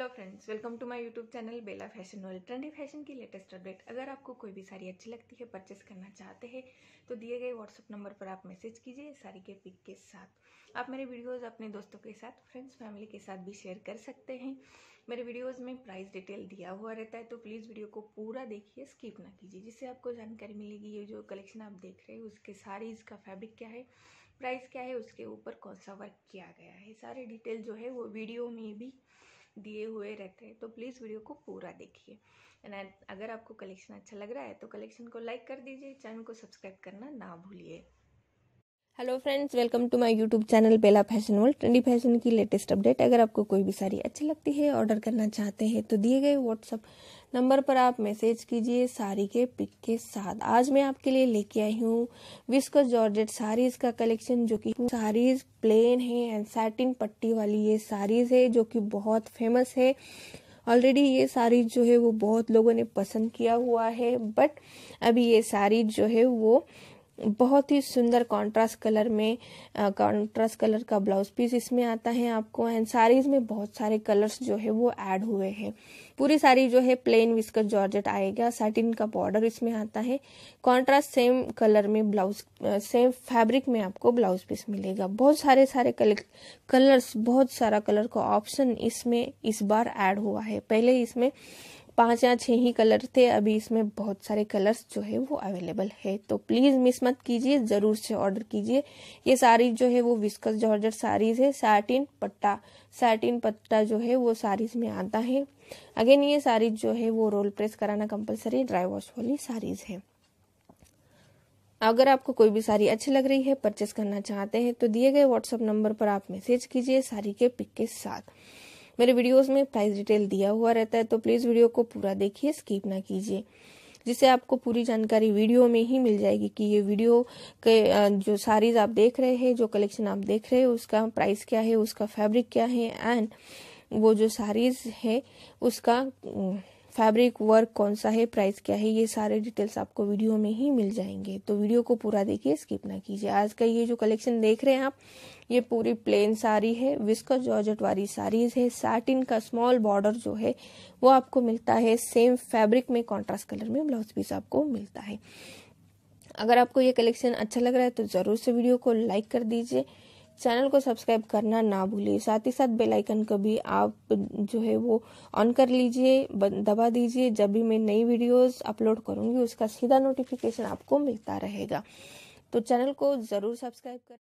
hello friends welcome to my YouTube channel Bela fashion world trendy fashion की latest update अगर आपको कोई भी साड़ी अच्छी लगती है परचेस करना चाहते हैं तो दिए गए व्हाट्सअप नंबर पर आप मैसेज कीजिए साड़ी के पिक के साथ आप मेरे वीडियोस अपने दोस्तों के साथ फ्रेंड्स फैमिली के साथ भी शेयर कर सकते हैं मेरे वीडियोज़ में प्राइस डिटेल दिया हुआ रहता है तो प्लीज़ वीडियो को पूरा देखिए स्कीप ना कीजिए जिससे आपको जानकारी मिलेगी ये जो कलेक्शन आप देख रहे हैं उसके साड़ीज़ का फैब्रिक क्या है प्राइस क्या है उसके ऊपर कौन सा वर्क किया गया है सारे डिटेल जो है वो वीडियो में भी दिए हुए रहते हैं तो प्लीज़ वीडियो को पूरा देखिए एंड अगर आपको कलेक्शन अच्छा लग रहा है तो कलेक्शन को लाइक कर दीजिए चैनल को सब्सक्राइब करना ना भूलिए hello friends welcome to my YouTube channel Bela fashion world trendy fashion की लेटेस्ट अपडेट अगर आपको कोई भी साड़ी अच्छी लगती है ऑर्डर करना चाहते हैं तो दिए गए व्हाट्सअप नंबर पर आप मैसेज कीजिए साड़ी के पिक के साथ आज मैं आपके लिए लेके आई हूँ विस्को जॉर्जेट साड़ीज का कलेक्शन जो कि साड़ीज प्लेन है एंड सैटिन पट्टी वाली ये साड़ीज है जो कि बहुत फेमस है ऑलरेडी ये साड़ी जो है वो बहुत लोगों ने पसंद किया हुआ है बट अभी ये साड़ी जो है वो बहुत ही सुंदर कंट्रास्ट कलर में कंट्रास्ट कलर का ब्लाउज पीस इसमें आता है आपको एंड साड़ीज में बहुत सारे कलर्स जो है वो ऐड हुए हैं पूरी साड़ी जो है प्लेन विस्कट जॉर्जेट आएगा साटिन का बॉर्डर इसमें आता है कंट्रास्ट सेम कलर में ब्लाउज सेम फैब्रिक में आपको ब्लाउज पीस मिलेगा बहुत सारे सारे कलर्स बहुत सारा कलर का ऑप्शन इसमें इस बार ऐड हुआ है पहले इसमें पांच या छह ही कलर थे अभी इसमें बहुत सारे कलर्स जो है वो अवेलेबल है तो प्लीज़ मिस मत कीजिए ज़रूर से ऑर्डर कीजिए ये साड़ी जो है वो विस्कस जॉर्जर साड़ीज़ है साटिन पट्टा साटिन पट्टा जो है वो साड़ीज़ में आता है अगेन ये साड़ीज जो है वो रोल प्रेस कराना कंपलसरी ड्राई वॉश वाली साड़ीज़ है अगर आपको कोई भी साड़ी अच्छी लग रही है परचेस करना चाहते हैं तो दिए गए व्हाट्सअप नंबर पर आप मैसेज कीजिए साड़ी के पिक के साथ मेरे वीडियोस में प्राइस डिटेल दिया हुआ रहता है तो प्लीज़ वीडियो को पूरा देखिए स्किप ना कीजिए जिससे आपको पूरी जानकारी वीडियो में ही मिल जाएगी कि ये वीडियो के जो साड़ीज आप देख रहे हैं जो कलेक्शन आप देख रहे हैं उसका प्राइस क्या है उसका फैब्रिक क्या है एंड वो जो साड़ीज है उसका फैब्रिक वर्क कौन सा है प्राइस क्या है ये सारे डिटेल्स आपको वीडियो में ही मिल जाएंगे तो वीडियो को पूरा देखिए स्किप ना कीजिए आज का ये जो कलेक्शन देख रहे हैं आप ये पूरी प्लेन साड़ी है विस्को जॉर्जट वाली साड़ीज है साटिन का स्मॉल बॉर्डर जो है वो आपको मिलता है सेम फैब्रिक में कॉन्ट्रास्ट कलर में ब्लाउज पीस आपको मिलता है अगर आपको ये कलेक्शन अच्छा लग रहा है तो ज़रूर से वीडियो को लाइक कर दीजिए चैनल को सब्सक्राइब करना ना भूलिए साथ ही साथ बेल आइकन को भी आप जो है वो ऑन कर लीजिए दबा दीजिए जब भी मैं नई वीडियोस अपलोड करूंगी उसका सीधा नोटिफिकेशन आपको मिलता रहेगा तो चैनल को ज़रूर सब्सक्राइब कर